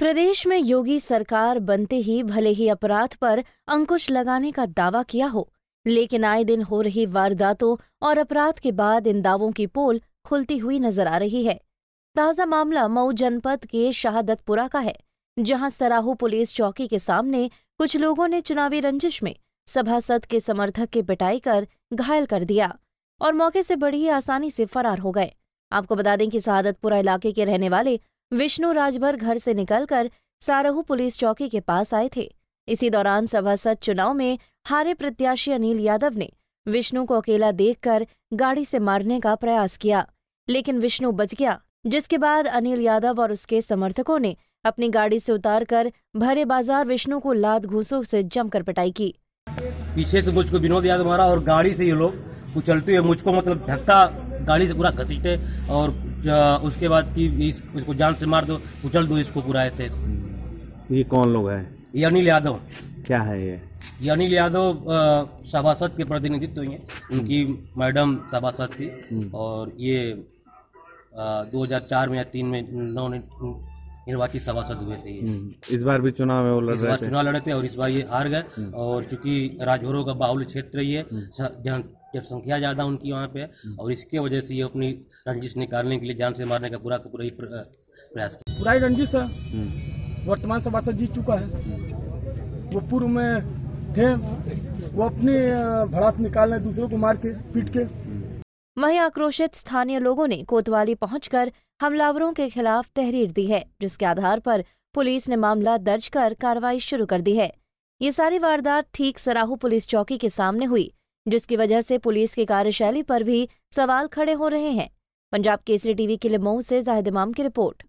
प्रदेश में योगी सरकार बनते ही भले ही अपराध पर अंकुश लगाने का दावा किया हो लेकिन आए दिन हो रही वारदातों और अपराध के बाद इन दावों की पोल खुलती हुई नजर आ रही है ताजा मामला मऊ जनपद के शहादतपुरा का है जहां सराहू पुलिस चौकी के सामने कुछ लोगों ने चुनावी रंजिश में सभासद के समर्थक की पिटाई कर घायल कर दिया और मौके से बड़ी आसानी से फरार हो गए आपको बता दें कि शहादतपुरा इलाके के रहने वाले विष्णु राजभर घर से निकलकर सारहू पुलिस चौकी के पास आए थे इसी दौरान सभासद चुनाव में हारे प्रत्याशी अनिल यादव ने विष्णु को अकेला देखकर गाड़ी से मारने का प्रयास किया लेकिन विष्णु बच गया जिसके बाद अनिल यादव और उसके समर्थकों ने अपनी गाड़ी से उतारकर भरे बाजार विष्णु को लात घूसों से जमकर पिटाई की पीछे से मुझको विनोद यादव मारा और गाड़ी से ये लोग उछलते हुए मुझको मतलब धक्का गाड़ी से पूरा घसीटे और उसके बाद कि इस, इसको जान से मार दो उचल दो इसको पूरा ऐसे तो ये कौन लोग है ये अनिल यादव क्या है ये ये अनिल यादव सभासद के प्रतिनिधित्व हैं उनकी हम्म। मैडम सभासद थी हम्म। और ये दो हजार चार में या तीन में निर्वाचित सभासद हुए थे हम्म, इस बार भी चुनाव में वो लड़ रहे थे चुनाव लड़े थे और इस बार ये हार गए हम्म। और चूंकि राजभरों का बाहुल्य क्षेत्र ये हम्म। जहाँ जनसंख्या ज़्यादा उनकी वहाँ पे और इसके वजह से ये अपनी रंजिश निकालने के लिए जान से मारने का पूरा पूरा प्रयास किया पूरा ही रंजिश है वर्तमान सभासद जीत चुका है वो पूर्व में थे वो अपनी भड़ास निकालने दूसरों को मार के पीट के वहीं आक्रोशित स्थानीय लोगों ने कोतवाली पहुंचकर हमलावरों के खिलाफ तहरीर दी है जिसके आधार पर पुलिस ने मामला दर्ज कर कार्रवाई शुरू कर दी है ये सारी वारदात ठीक सराहू पुलिस चौकी के सामने हुई जिसकी वजह से पुलिस की कार्यशैली पर भी सवाल खड़े हो रहे हैं पंजाब केसरी टीवी के लिए मऊ से जाहिद इमाम की रिपोर्ट